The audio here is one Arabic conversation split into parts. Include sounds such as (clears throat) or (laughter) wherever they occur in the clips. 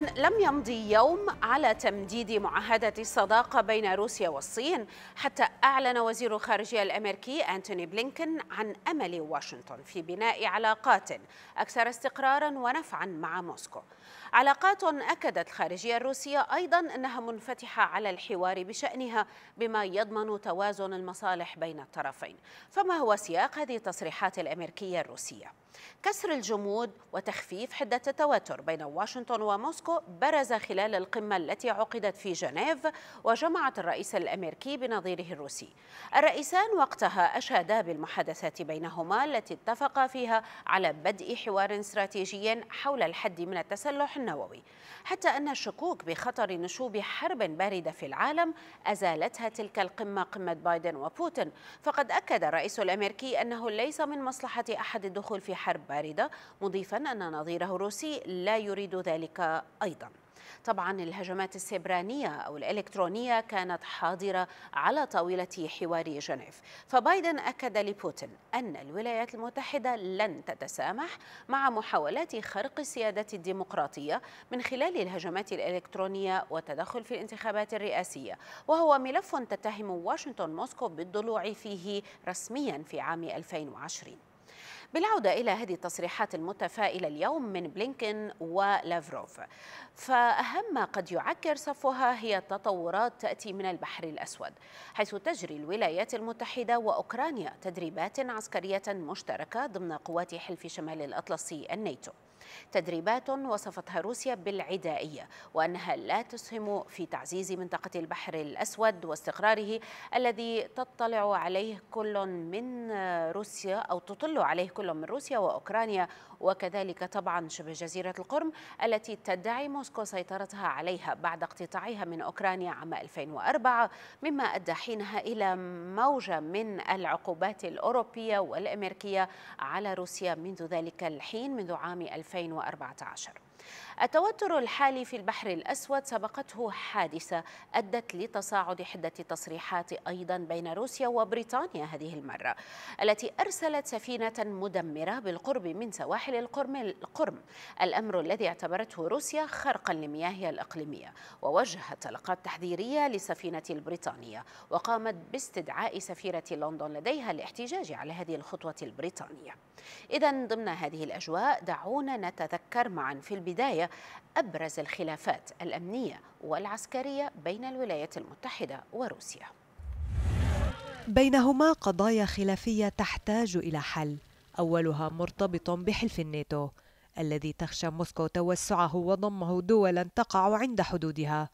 لم يمضي يوم على تمديد معاهدة الصداقة بين روسيا والصين حتى أعلن وزير الخارجية الأمريكي أنتوني بلينكن عن أمل واشنطن في بناء علاقات أكثر استقرارا ونفعا مع موسكو علاقات أكدت الخارجية الروسية أيضا أنها منفتحة على الحوار بشأنها بما يضمن توازن المصالح بين الطرفين فما هو سياق هذه التصريحات الأمريكية الروسية؟ كسر الجمود وتخفيف حدة التوتر بين واشنطن وموسكو برز خلال القمة التي عقدت في جنيف وجمعت الرئيس الأمريكي بنظيره الروسي الرئيسان وقتها أشادا بالمحادثات بينهما التي اتفقا فيها على بدء حوار استراتيجي حول الحد من التسلل اللوح النووي حتى أن الشكوك بخطر نشوب حرب باردة في العالم أزالتها تلك القمة قمة بايدن وبوتين فقد أكد الرئيس الأمريكي أنه ليس من مصلحة أحد الدخول في حرب باردة مضيفا أن نظيره الروسي لا يريد ذلك أيضاً طبعا الهجمات السبرانية أو الإلكترونية كانت حاضرة على طاولة حوار جنيف فبايدن أكد لبوتين أن الولايات المتحدة لن تتسامح مع محاولات خرق السيادة الديمقراطية من خلال الهجمات الإلكترونية والتدخل في الانتخابات الرئاسية وهو ملف تتهم واشنطن موسكو بالضلوع فيه رسميا في عام 2020 بالعودة إلى هذه التصريحات المتفائلة اليوم من بلينكين ولافروف فأهم ما قد يعكر صفها هي التطورات تأتي من البحر الأسود حيث تجري الولايات المتحدة وأوكرانيا تدريبات عسكرية مشتركة ضمن قوات حلف شمال الأطلسي الناتو تدريبات وصفتها روسيا بالعدائية وأنها لا تسهم في تعزيز منطقة البحر الأسود واستقراره الذي تطلع عليه كل من روسيا أو تطل عليه كل من روسيا وأوكرانيا وكذلك طبعا شبه جزيرة القرم التي تدعي موسكو سيطرتها عليها بعد اقتطاعها من أوكرانيا عام 2004 مما أدى حينها إلى موجة من العقوبات الأوروبية والأمريكية على روسيا منذ ذلك الحين منذ عام 2014 التوتر الحالي في البحر الأسود سبقته حادثة أدت لتصاعد حدة التصريحات أيضا بين روسيا وبريطانيا هذه المرة التي أرسلت سفينة مدمرة بالقرب من سواحل القرم, القرم الأمر الذي اعتبرته روسيا خرقا لمياهها الإقليمية ووجهت طلقات تحذيرية للسفينة البريطانية وقامت باستدعاء سفيرة لندن لديها الاحتجاج على هذه الخطوة البريطانية إذا ضمن هذه الأجواء دعونا نتذكر معا في البداية أبرز الخلافات الأمنية والعسكرية بين الولايات المتحدة وروسيا بينهما قضايا خلافية تحتاج إلى حل أولها مرتبط بحلف الناتو الذي تخشى موسكو توسعه وضمه دولا تقع عند حدودها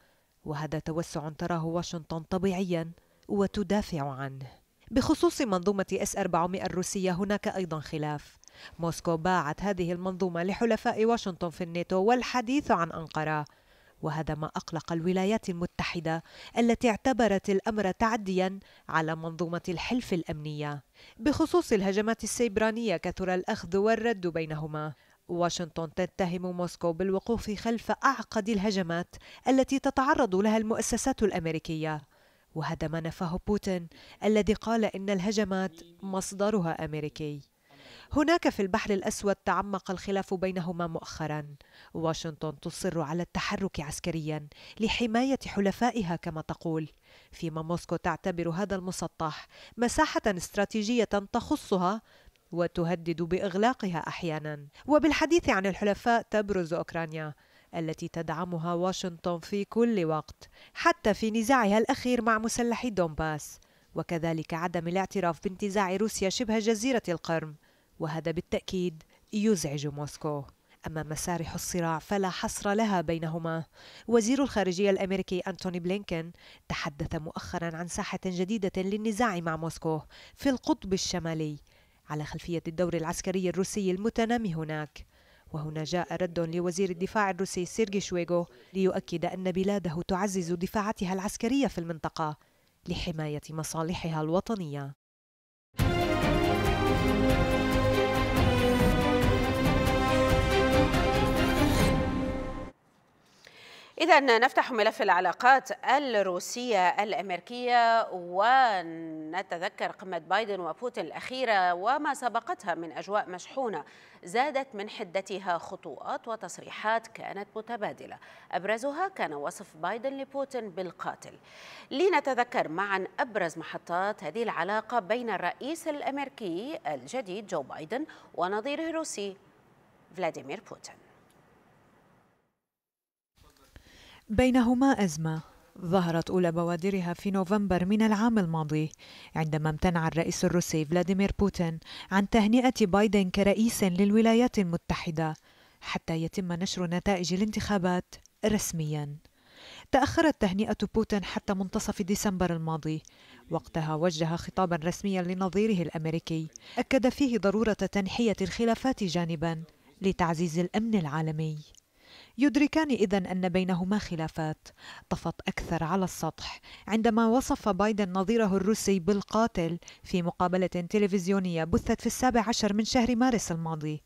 وهذا توسع تراه واشنطن طبيعيا وتدافع عنه بخصوص منظومة S-400 الروسية هناك أيضا خلاف موسكو باعت هذه المنظومة لحلفاء واشنطن في الناتو والحديث عن أنقرة وهذا ما أقلق الولايات المتحدة التي اعتبرت الأمر تعديا على منظومة الحلف الأمنية بخصوص الهجمات السيبرانية كثر الأخذ والرد بينهما واشنطن تتهم موسكو بالوقوف خلف أعقد الهجمات التي تتعرض لها المؤسسات الأمريكية وهذا ما نفاه بوتين الذي قال إن الهجمات مصدرها أمريكي هناك في البحر الأسود تعمق الخلاف بينهما مؤخرا واشنطن تصر على التحرك عسكريا لحماية حلفائها كما تقول فيما موسكو تعتبر هذا المسطح مساحة استراتيجية تخصها وتهدد باغلاقها احيانا وبالحديث عن الحلفاء تبرز اوكرانيا التي تدعمها واشنطن في كل وقت حتى في نزاعها الاخير مع مسلحي دونباس وكذلك عدم الاعتراف بانتزاع روسيا شبه جزيره القرم وهذا بالتأكيد يزعج موسكو أما مسارح الصراع فلا حصر لها بينهما وزير الخارجية الأمريكي أنتوني بلينكن تحدث مؤخرا عن ساحة جديدة للنزاع مع موسكو في القطب الشمالي على خلفية الدور العسكري الروسي المتنامي هناك وهنا جاء رد لوزير الدفاع الروسي سيرجي شويغو ليؤكد أن بلاده تعزز دفاعاتها العسكرية في المنطقة لحماية مصالحها الوطنية إذا نفتح ملف العلاقات الروسية الأمريكية ونتذكر قمة بايدن وبوتين الأخيرة وما سبقتها من أجواء مشحونة زادت من حدتها خطوات وتصريحات كانت متبادلة أبرزها كان وصف بايدن لبوتين بالقاتل لنتذكر معا أبرز محطات هذه العلاقة بين الرئيس الأمريكي الجديد جو بايدن ونظيره الروسي فلاديمير بوتين بينهما أزمة ظهرت أولى بوادرها في نوفمبر من العام الماضي عندما امتنع الرئيس الروسي فلاديمير بوتين عن تهنئة بايدن كرئيس للولايات المتحدة حتى يتم نشر نتائج الانتخابات رسمياً. تأخرت تهنئة بوتين حتى منتصف ديسمبر الماضي وقتها وجه خطابا رسميا لنظيره الأمريكي أكد فيه ضرورة تنحية الخلافات جانبا لتعزيز الأمن العالمي يدركان إذا أن بينهما خلافات طفت أكثر على السطح عندما وصف بايدن نظيره الروسي بالقاتل في مقابلة تلفزيونية بثت في السابع عشر من شهر مارس الماضي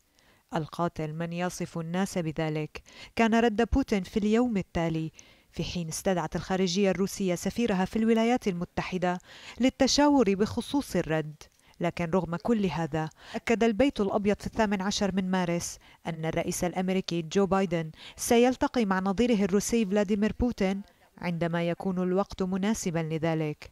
القاتل من يصف الناس بذلك كان رد بوتين في اليوم التالي في حين استدعت الخارجية الروسية سفيرها في الولايات المتحدة للتشاور بخصوص الرد لكن رغم كل هذا أكد البيت الأبيض في الثامن عشر من مارس أن الرئيس الأمريكي جو بايدن سيلتقي مع نظيره الروسي فلاديمير بوتين عندما يكون الوقت مناسبا لذلك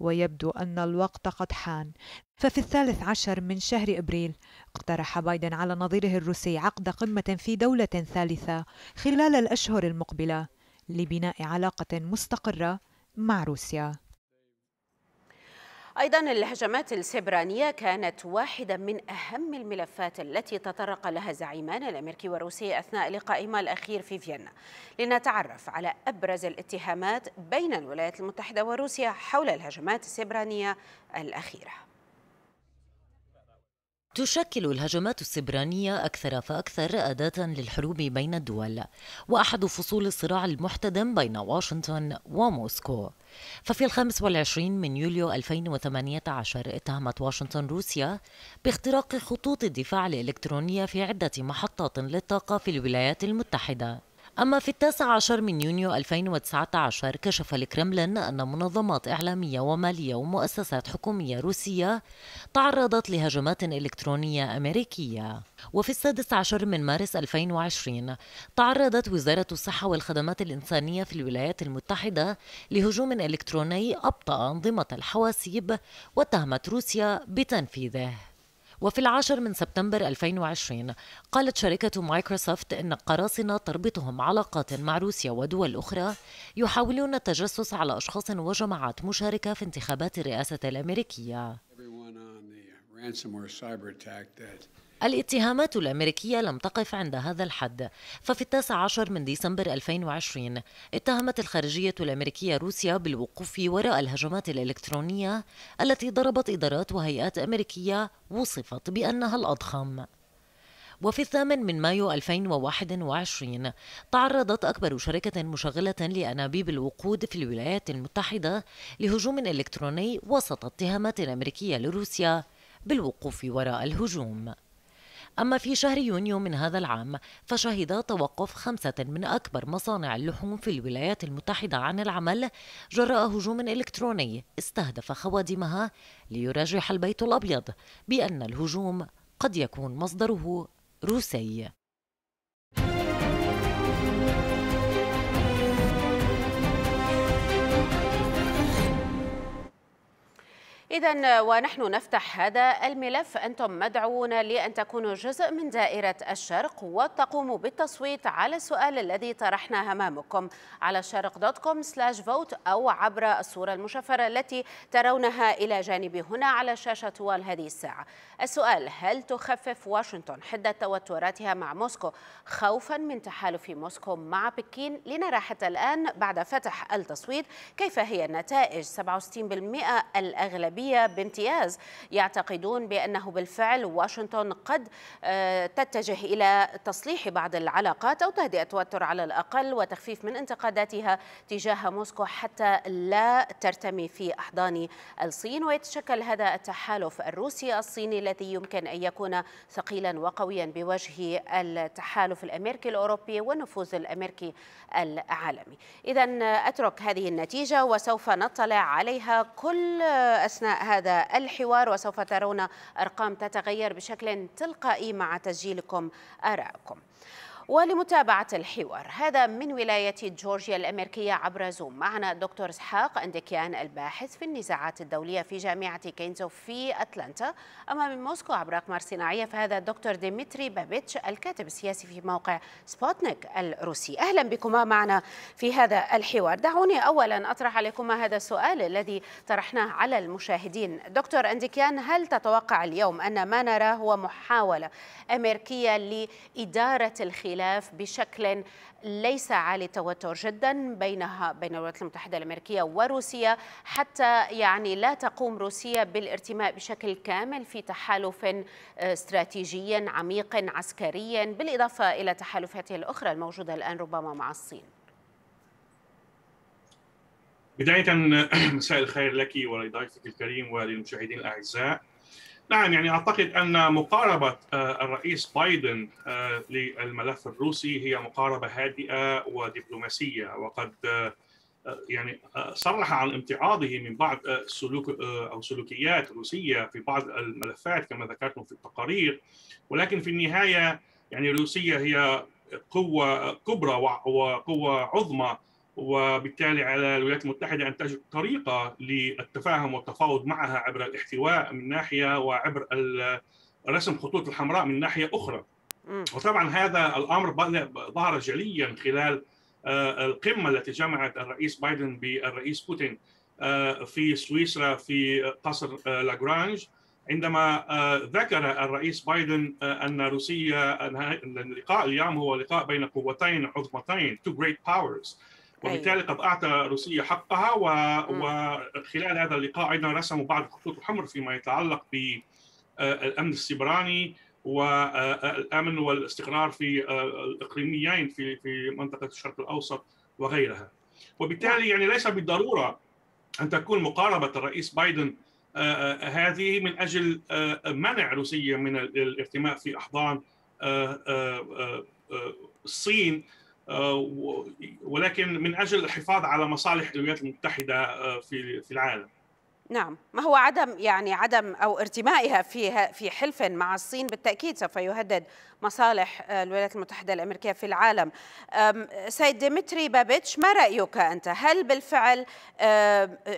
ويبدو أن الوقت قد حان ففي الثالث عشر من شهر إبريل اقترح بايدن على نظيره الروسي عقد قمة في دولة ثالثة خلال الأشهر المقبلة لبناء علاقة مستقرة مع روسيا أيضا الهجمات السبرانية كانت واحدة من أهم الملفات التي تطرق لها الزعيمان الأمريكي والروسي أثناء لقائهما الأخير في فيينا لنتعرف على أبرز الاتهامات بين الولايات المتحدة وروسيا حول الهجمات السبرانية الأخيرة تشكل الهجمات السبرانية أكثر فأكثر أداة للحروب بين الدول وأحد فصول الصراع المحتدم بين واشنطن وموسكو ففي الخامس والعشرين من يوليو 2018 اتهمت واشنطن روسيا باختراق خطوط الدفاع الإلكترونية في عدة محطات للطاقة في الولايات المتحدة أما في التاسع عشر من يونيو 2019 كشف الكرملين أن منظمات إعلامية ومالية ومؤسسات حكومية روسية تعرضت لهجمات إلكترونية أمريكية وفي السادس عشر من مارس 2020 تعرضت وزارة الصحة والخدمات الإنسانية في الولايات المتحدة لهجوم إلكتروني أبطأ أنظمة الحواسيب واتهمت روسيا بتنفيذه وفي العاشر من سبتمبر 2020 قالت شركة مايكروسوفت أن قراصنة تربطهم علاقات مع روسيا ودول أخرى يحاولون التجسس على أشخاص وجماعات مشاركة في انتخابات الرئاسة الأمريكية. الاتهامات الأمريكية لم تقف عند هذا الحد ففي التاسع عشر من ديسمبر 2020 اتهمت الخارجية الأمريكية روسيا بالوقوف وراء الهجمات الإلكترونية التي ضربت إدارات وهيئات أمريكية وصفت بأنها الأضخم وفي الثامن من مايو 2021 تعرضت أكبر شركة مشغلة لأنابيب الوقود في الولايات المتحدة لهجوم إلكتروني وسط اتهامات أمريكية لروسيا بالوقوف وراء الهجوم أما في شهر يونيو من هذا العام فشهد توقف خمسة من أكبر مصانع اللحوم في الولايات المتحدة عن العمل جراء هجوم إلكتروني استهدف خوادمها ليراجح البيت الأبيض بأن الهجوم قد يكون مصدره روسي إذا ونحن نفتح هذا الملف أنتم مدعوون لأن تكونوا جزء من دائرة الشرق وتقوموا بالتصويت على السؤال الذي طرحناه أمامكم على الشرق دوت كوم سلاش فوت أو عبر الصورة المشفرة التي ترونها إلى جانبي هنا على الشاشة طوال هذه الساعة السؤال هل تخفف واشنطن حدة توتراتها مع موسكو خوفا من تحالف موسكو مع بكين لنرى حتى الآن بعد فتح التصويت كيف هي النتائج 67% الأغلبية الأمريكية بامتياز يعتقدون بأنه بالفعل واشنطن قد آه، تتجه إلى تصليح بعض العلاقات أو تهدئة توتر على الأقل وتخفيف من انتقاداتها تجاه موسكو حتى لا ترتمي في أحضان الصين ويتشكل هذا التحالف الروسي الصيني الذي يمكن أن يكون ثقيلا وقويا بوجه التحالف الأمريكي الأوروبي والنفوذ الأمريكي العالمي إذا أترك هذه النتيجة وسوف نطلع عليها كل أثناء أثناء هذا الحوار وسوف ترون أرقام تتغير بشكل تلقائي مع تسجيلكم آراءكم ولمتابعة الحوار هذا من ولاية جورجيا الأمريكية عبر زوم معنا الدكتور إسحاق أندكيان الباحث في النزاعات الدولية في جامعة كينزو في أتلانتا أما من موسكو عبر أقمار صناعية فهذا الدكتور ديمتري بابيتش الكاتب السياسي في موقع سبوتنيك الروسي أهلا بكما معنا في هذا الحوار دعوني أولا أطرح عليكما هذا السؤال الذي طرحناه على المشاهدين دكتور أندكيان هل تتوقع اليوم أن ما نراه هو محاولة أمريكية لإدارة الخلاف الخلاف بشكل ليس عالي التوتر جدا بينها بين الولايات المتحدة الأمريكية وروسيا حتى يعني لا تقوم روسيا بالارتماء بشكل كامل في تحالف آه، استراتيجي عميق عسكري بالإضافة إلى تحالفاتها الأخرى الموجودة الآن ربما مع الصين بداية (clears throat) مساء الخير لك ولضيفك الكريم وللمشاهدين الأعزاء نعم يعني اعتقد ان مقاربه آه، الرئيس بايدن آه، للملف الروسي هي مقاربه هادئه ودبلوماسيه وقد آه، يعني صرح عن امتعاضه من بعض سلوك او سلوكيات روسيه في بعض الملفات كما ذكرتم في التقارير ولكن في النهايه يعني روسيا هي قوه كبرى وقوه عظمى وبالتالي على الولايات المتحدة أن تجد طريقة للتفاهم والتفاوض معها عبر الاحتواء من ناحية وعبر رسم خطوط الحمراء من ناحية أخرى وطبعا هذا الأمر ظهر جليا خلال آه، القمة التي جمعت الرئيس بايدن بالرئيس بوتين آه، في سويسرا في قصر آه، لاجرانج عندما ذكر الرئيس بايدن ان روسيا اللقاء اليوم هو لقاء بين قوتين عظمتين two great powers وبالتالي أيوة. قد اعطى روسيا حقها و... وخلال هذا اللقاء ايضا رسموا بعض الخطوط الحمر فيما يتعلق بالامن آه، السبراني والامن آه، والاستقرار في آه، الاقليميين في في منطقه الشرق الاوسط وغيرها. وبالتالي نعم. يعني ليس بالضروره ان تكون مقاربه الرئيس بايدن هذه من اجل منع روسيا من الارتماء في احضان الصين آه، ولكن من اجل الحفاظ على مصالح الولايات المتحده آه، في في العالم. نعم، ما هو عدم يعني عدم او ارتمائها في في حلف مع الصين بالتاكيد سوف يهدد مصالح آه، الولايات المتحده الامريكيه في العالم. سيد ديمتري بابيتش ما رايك انت؟ هل بالفعل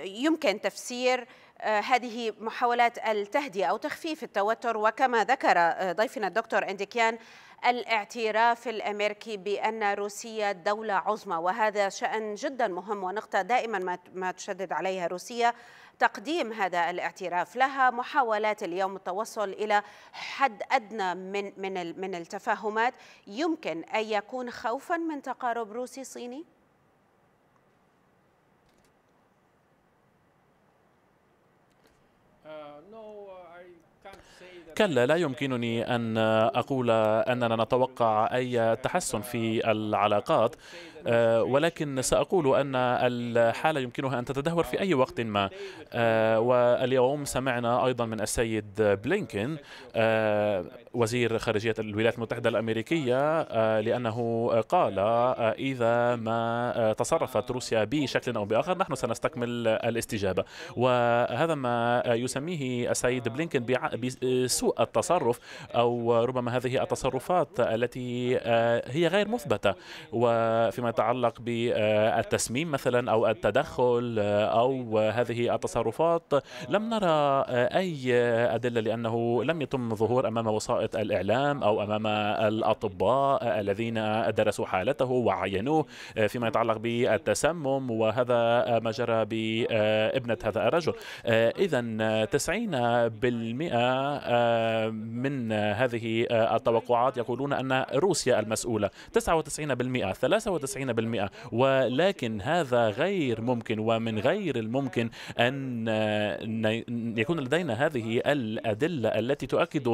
يمكن تفسير آه، هذه محاولات التهدئة أو تخفيف التوتر وكما ذكر آه، ضيفنا الدكتور انديكيان الاعتراف الامريكي بان روسيا دوله عظمى وهذا شان جدا مهم ونقطه دائما ما تشدد عليها روسيا تقديم هذا الاعتراف لها محاولات اليوم التوصل الى حد ادنى من من من التفاهمات يمكن ان يكون خوفا من تقارب روسي صيني كلا لا يمكنني أن أقول أننا نتوقع أي تحسن في العلاقات آه، ولكن سأقول أن الحالة يمكنها أن تتدهور في أي وقت ما آه، واليوم سمعنا أيضا من السيد بلينكن آه، وزير خارجية الولايات المتحدة الأمريكية لأنه قال إذا ما تصرفت روسيا بشكل أو بآخر نحن سنستكمل الاستجابة وهذا ما يسميه السيد بلينكن بسوء التصرف أو ربما هذه التصرفات التي هي غير مثبتة وفيما يتعلق بالتسميم مثلا أو التدخل أو هذه التصرفات لم نرى أي أدلة لأنه لم يتم ظهور أمام وسائط الإعلام أو أمام الأطباء الذين درسوا حالته وعينوه فيما يتعلق بالتسمم وهذا ما جرى بابنة هذا الرجل إذا 90% من هذه التوقعات يقولون أن روسيا المسؤولة 99% 93 99% ولكن هذا غير ممكن ومن غير الممكن أن يكون لدينا هذه الأدلة التي تؤكد 100%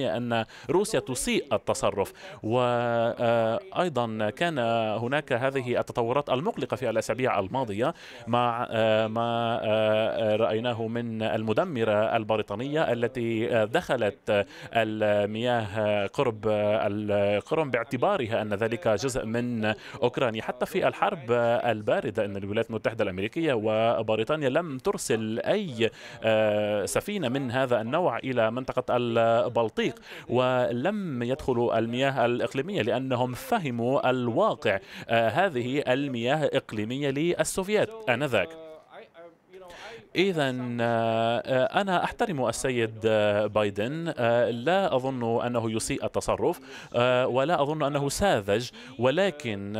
أن روسيا تسيء التصرف وأيضا آه، كان هناك هذه التطورات المقلقة في الأسابيع الماضية مع آه، ما آه، رأيناه من المدمرة البريطانية التي دخلت المياه قرب القرم باعتبارها أن ذلك جزء من أوكرانيا حتى في الحرب الباردة أن الولايات المتحدة الأمريكية وبريطانيا لم ترسل أي آه، سفينة من هذا النوع إلى منطقة البلطيق ولم يدخلوا المياه الإقليمية لأنهم فهموا الواقع آه، هذه المياه إقليمية للسوفيات آنذاك إذا آه، أنا أحترم السيد آه، بايدن آه، لا أظن أنه يسيء التصرف ولا أظن أنه ساذج ولكن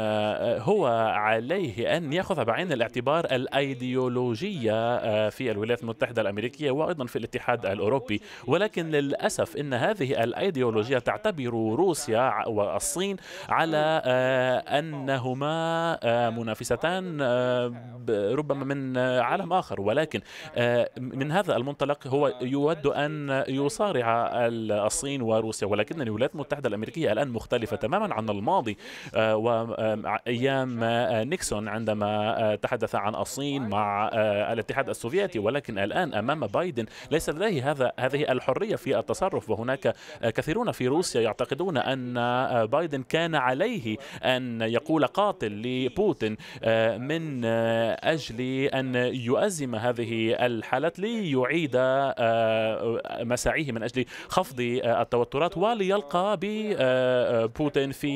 هو عليه أن يأخذ بعين الاعتبار الأيديولوجية في الولايات المتحدة الأمريكية وأيضا في الاتحاد الأوروبي ولكن للأسف إن هذه الأيديولوجية تعتبر روسيا والصين على أنهما منافستان ربما من عالم آخر ولكن من هذا المنطلق هو يود أن يصارع الصين وروسيا ولكن الولايات المتحدة الأمريكية الآن مختلفة تماما عن الماضي آه، وأيام نيكسون عندما تحدث عن الصين مع آه، الاتحاد السوفيتي ولكن الآن أمام بايدن ليس لديه هذا هذه الحرية في التصرف وهناك كثيرون في روسيا يعتقدون أن آه، بايدن كان عليه أن يقول قاتل لبوتين من أجل أن يؤزم هذه الحالات ليعيد آه، مساعيه من أجل خفض آه، التوترات وليلقى ببوتين آه، في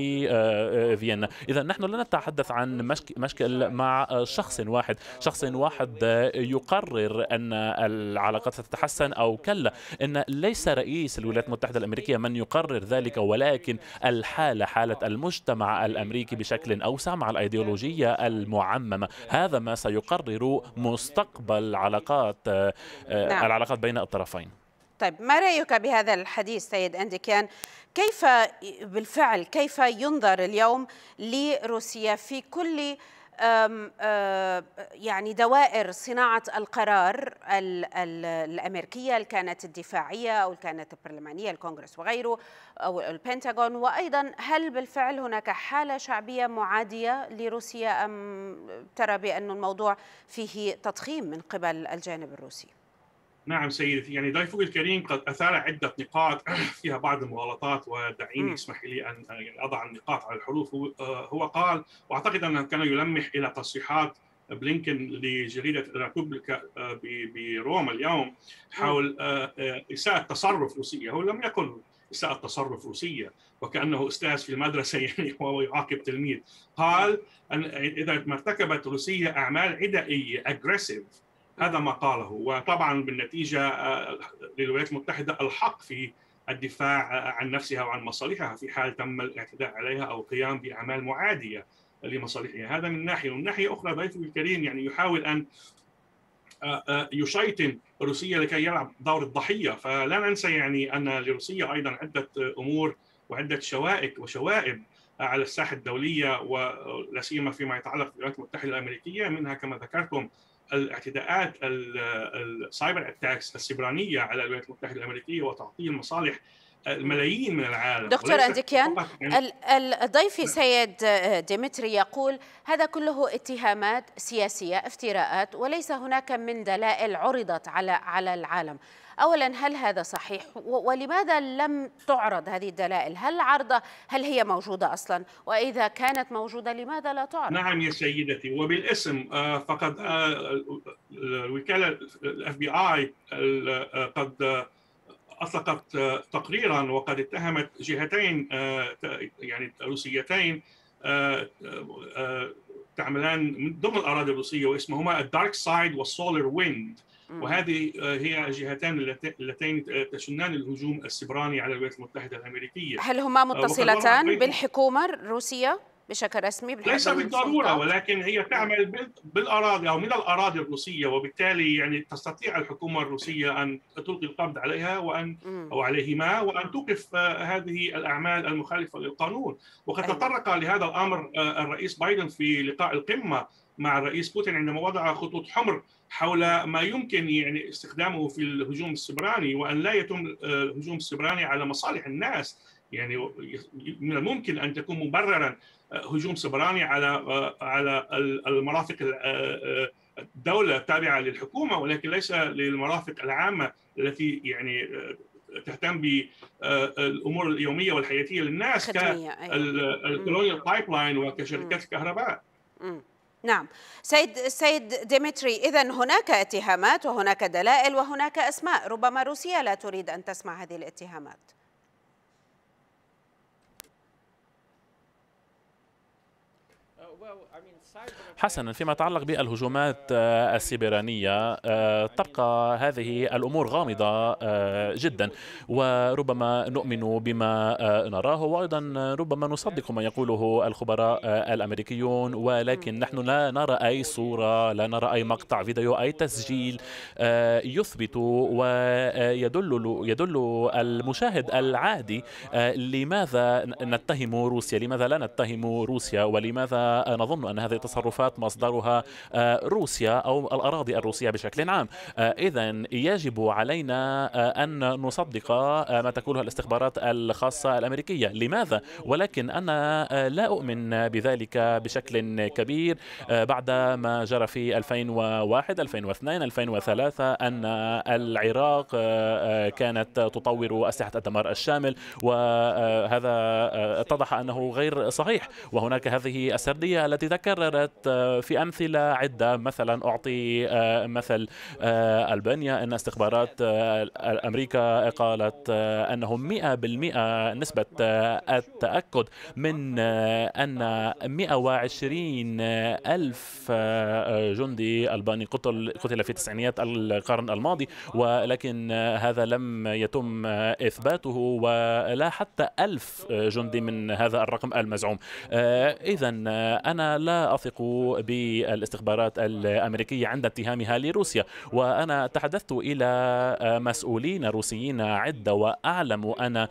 فيينا إذا نحن لا نتحدث عن مشكل مع شخص واحد شخص واحد يقرر أن العلاقات ستتحسن أو كلا إن ليس رئيس الولايات المتحدة الأمريكية من يقرر ذلك ولكن الحالة حالة المجتمع الأمريكي بشكل أوسع مع الأيديولوجية المعممة هذا ما سيقرر مستقبل العلاقات آه، آه، نعم. العلاقات بين الطرفين طيب ما رأيك بهذا الحديث سيد أنديكيان كيف بالفعل كيف ينظر اليوم لروسيا في كل أه، يعني دوائر صناعة القرار الأمريكية كانت الدفاعية أو كانت البرلمانية الكونغرس وغيره أو البنتاغون وأيضا هل بالفعل هناك حالة شعبية معادية لروسيا أم ترى بأن الموضوع فيه تضخيم من قبل الجانب الروسي؟ نعم سيدتي يعني ضيفك الكريم قد أثار عدة نقاط (clears throat) فيها بعض المغالطات ودعيني اسمحي لي أن أضع النقاط على الحروف آه، هو قال وأعتقد أنه كان يلمح إلى تصريحات بلينكن لجريدة ريبوبليكا آه، بروما اليوم حول آه، إساءة تصرف روسية هو لم يقل إساءة تصرف روسية وكأنه أستاذ في المدرسة (laughs) يعني وهو يعاقب تلميذ قال أن إذا ما ارتكبت روسيا أعمال عدائية اجريسيف هذا ما قاله وطبعا بالنتيجه آه، للولايات المتحده الحق في الدفاع آه، عن نفسها وعن مصالحها في حال تم الاعتداء عليها او القيام باعمال معاديه لمصالحها هذا من ناحيه ومن ناحيه اخرى بيت الكريم يعني يحاول ان آه، يشيطن روسيا لكي يلعب دور الضحيه فلا ننسى يعني ان لروسيا ايضا عده امور وعده شوائك وشوائب على الساحه الدوليه ولا سيما فيما يتعلق بالولايات المتحده الامريكيه منها كما ذكرتم الاعتداءات السايبر اتاكس السبرانيه على الولايات المتحده الامريكيه وتعطيل مصالح الملايين من العالم دكتور انديكيان الضيفي سيد ديمتري يقول هذا كله اتهامات سياسيه افتراءات وليس هناك من دلائل عرضت على على العالم أولا هل هذا صحيح ولماذا لم تعرض هذه الدلائل هل عرضة هل هي موجودة أصلا وإذا كانت موجودة لماذا لا تعرض نعم يا سيدتي وبالاسم آه، فقد آه، الوكالة الاف بي اي قد اطلقت تقريرا وقد اتهمت جهتين آه، يعني روسيتين تعملان من ضمن الاراضي الروسيه واسمهما الدارك سايد والسولار ويند وهذه آه، هي الجهتان اللتين آه، تشنان الهجوم السبراني على الولايات المتحدة الأمريكية هل هما آه، متصلتان بالحكومة الروسية؟ بشكل رسمي ليس بالضروره ولكن هي تعمل بالاراضي او من الاراضي الروسيه وبالتالي يعني تستطيع الحكومه الروسيه ان تلقي القبض عليها وان او عليهما وان توقف هذه الاعمال المخالفه للقانون وقد تطرق لهذا الامر الرئيس بايدن في لقاء القمه مع الرئيس بوتين عندما وضع خطوط حمر حول ما يمكن يعني استخدامه في الهجوم السبراني وان لا يتم آه، الهجوم السبراني على مصالح الناس يعني من الممكن ان تكون مبررا آه، هجوم سبراني على آه، على المرافق الدوله التابعه للحكومه ولكن ليس للمرافق العامه التي يعني تهتم بالامور اليوميه والحياتيه للناس كالكولونيال بايب لاين وكشركات الكهرباء. نعم سيد سيد ديمتري اذا هناك اتهامات وهناك دلائل وهناك اسماء ربما روسيا لا تريد ان تسمع هذه الاتهامات uh, Well, I mean, حسنا فيما يتعلق بالهجومات آه، السيبرانية آه، تبقى هذه الأمور غامضة آه، جدا وربما نؤمن بما نراه وأيضا ربما نصدق ما يقوله الخبراء الأمريكيون ولكن نحن لا نرى أي صورة لا نرى أي مقطع فيديو أي تسجيل يثبت ويدل يدل المشاهد العادي لماذا نتهم روسيا لماذا لا نتهم روسيا ولماذا نظن أن هذه تصرفات مصدرها آه، روسيا أو الأراضي الروسية بشكل عام آه، إذا يجب علينا آه، أن نصدق ما تقوله الاستخبارات الخاصة الأمريكية لماذا؟ ولكن أنا لا أؤمن بذلك بشكل كبير بعد ما جرى في 2001 2002 2003 أن العراق كانت تطور أسلحة الدمار الشامل وهذا اتضح أنه غير صحيح وهناك هذه السردية التي ذكر ذكرت آه، في أمثلة عدة مثلا أعطي آه، مثل آه، ألبانيا أن استخبارات أمريكا قالت أنه 100% نسبة التأكد من أن 120 ألف جندي ألباني قتل, قتل في تسعينيات القرن الماضي ولكن هذا لم يتم إثباته ولا حتى ألف جندي من هذا الرقم المزعوم إذا أنا لا توافق بالاستخبارات الأمريكية عند اتهامها لروسيا وأنا تحدثت إلى مسؤولين روسيين عدة وأعلم أن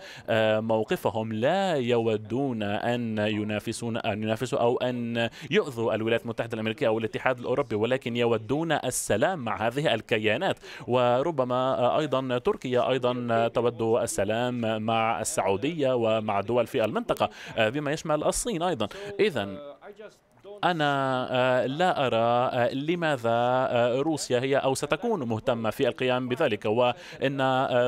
موقفهم لا يودون أن ينافسون أن ينافسوا أو أن يؤذوا الولايات المتحدة الأمريكية أو الاتحاد الأوروبي ولكن يودون السلام مع هذه الكيانات وربما أيضا تركيا أيضا تود السلام مع السعودية ومع دول في المنطقة بما يشمل الصين أيضا إذا أنا آه، لا أرى آه، لماذا آه، روسيا هي أو ستكون مهتمة في القيام بذلك وإن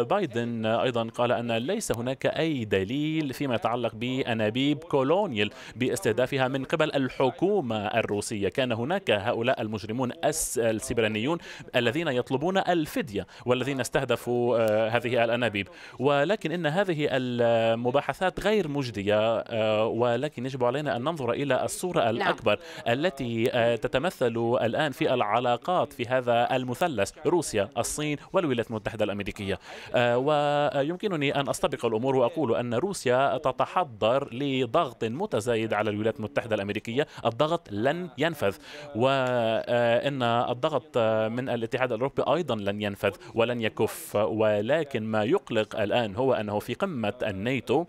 بايدن أيضا قال أن ليس هناك أي دليل فيما يتعلق بأنابيب كولونيال باستهدافها من قبل الحكومة الروسية كان هناك هؤلاء المجرمون السبرانيون الذين يطلبون الفدية والذين استهدفوا هذه الأنابيب ولكن إن هذه المباحثات غير مجدية ولكن يجب علينا أن ننظر إلى الصورة نعم. الأكبر التي آه، تتمثل الآن في العلاقات في هذا المثلث روسيا الصين والولايات المتحدة الأمريكية آه، ويمكنني أن أستبق الأمور وأقول أن روسيا تتحضر لضغط متزايد على الولايات المتحدة الأمريكية الضغط لن ينفذ وإن آه، الضغط من الاتحاد الأوروبي أيضا لن ينفذ ولن يكف ولكن ما يقلق الآن هو أنه في قمة الناتو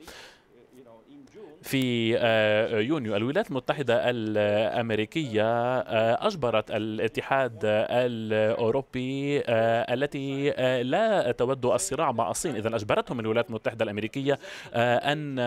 في آه، يونيو الولايات المتحدة الأمريكية آه، أجبرت الاتحاد الأوروبي آه، التي لا تود الصراع مع الصين إذا أجبرتهم الولايات المتحدة الأمريكية أن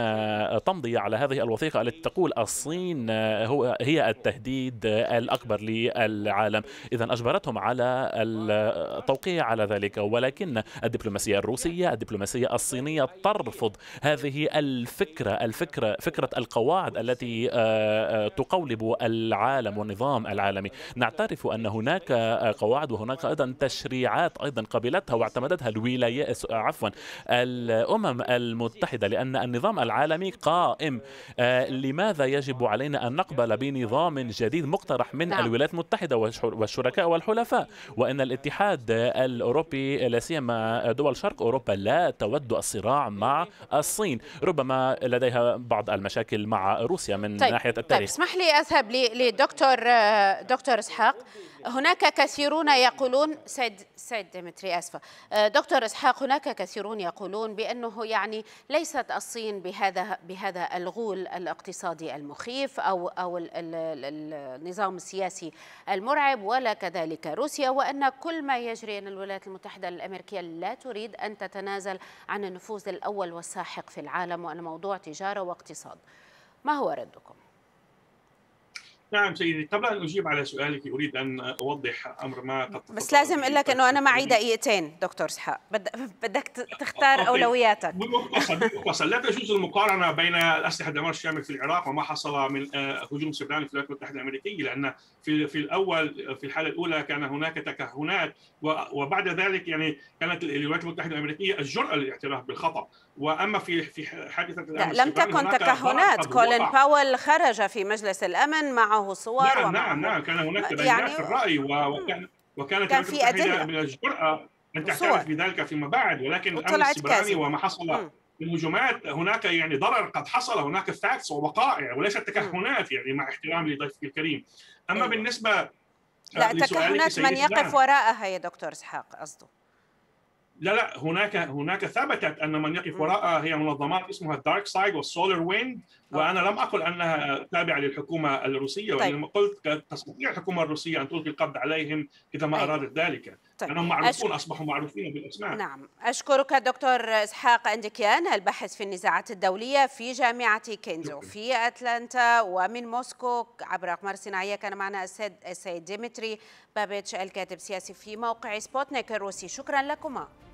تمضي على هذه الوثيقة التي تقول الصين هو هي التهديد الأكبر للعالم إذا أجبرتهم على التوقيع على ذلك ولكن الدبلوماسية الروسية الدبلوماسية الصينية ترفض هذه الفكرة الفكرة فكرة القواعد التي آه، آه، تقولب العالم والنظام العالمي نعترف أن هناك آه، قواعد وهناك أيضا تشريعات أيضا قبلتها واعتمدتها الولايات عفوا الأمم المتحدة لأن النظام العالمي قائم لماذا يجب علينا أن نقبل بنظام جديد مقترح من نعم. الولايات المتحدة والشركاء والحلفاء وأن الاتحاد الأوروبي لا سيما دول شرق أوروبا لا تود الصراع مع الصين ربما لديها بعض المشاكل مع روسيا من طيب. ناحيه طيب، التاريخ طيب اسمح لي اذهب لدكتور آه، دكتور اسحاق هناك كثيرون يقولون سيد سيد ديمتري اسفه آه، دكتور اسحاق هناك كثيرون يقولون بانه يعني ليست الصين بهذا بهذا الغول الاقتصادي المخيف او او النظام السياسي المرعب ولا كذلك روسيا وان كل ما يجري ان الولايات المتحده الامريكيه لا تريد ان تتنازل عن النفوذ الاول والساحق في العالم وان موضوع تجاره واقتصاد الاقتصاد ما هو ردكم؟ نعم سيدي قبل ان اجيب على سؤالك اريد ان اوضح امر ما قد بس لازم اقول لك انه انا معي دقيقتين دكتور اسحاق بدك تختار اولوياتك بالمختصر بالمختصر لا تجوز المقارنه بين الاسلحه الدمار الشامل في العراق وما حصل من آه، هجوم سبراني في الولايات المتحده الامريكيه لان في في الاول في الحاله الاولى كان هناك تكهنات وبعد ذلك يعني كانت الولايات المتحده الامريكيه الجراه للاعتراف بالخطا واما في في حادثه الامس لم تكن تكهنات كولين باول خرج في مجلس الامن معه صور نعم ومعه نعم نعم كان هناك تبنيات يعني في الراي وكان وكانت كان في ادله من الجراه ان تعترف بذلك فيما بعد ولكن الامن السبراني وما حصل من هجومات هناك يعني ضرر قد حصل هناك فاكس ووقائع وليست تكهنات يعني مع احترامي لضيفك الكريم اما أيوة. بالنسبه آه، لا تكهنات من يقف وراءها يا دكتور اسحاق قصده لا لا هناك هناك ثبتت ان من يقف وراءها هي منظمات اسمها دارك سايد والسولار ويند وانا لم اقل انها تابعه للحكومه الروسيه طيب. وانما قلت تستطيع الحكومه الروسيه ان تلقي القبض عليهم اذا ما أي. طيب. ارادت ذلك طيب. لأنهم معروفون أشك... أصبحوا معروفين بالأسماء نعم أشكرك دكتور إسحاق أندكيان الباحث في النزاعات الدولية في جامعة كينزو شكرا. في أتلانتا ومن موسكو عبر أقمار صناعية كان معنا السيد, السيد ديمتري بابيتش الكاتب السياسي في موقع سبوتنيك الروسي شكرا لكما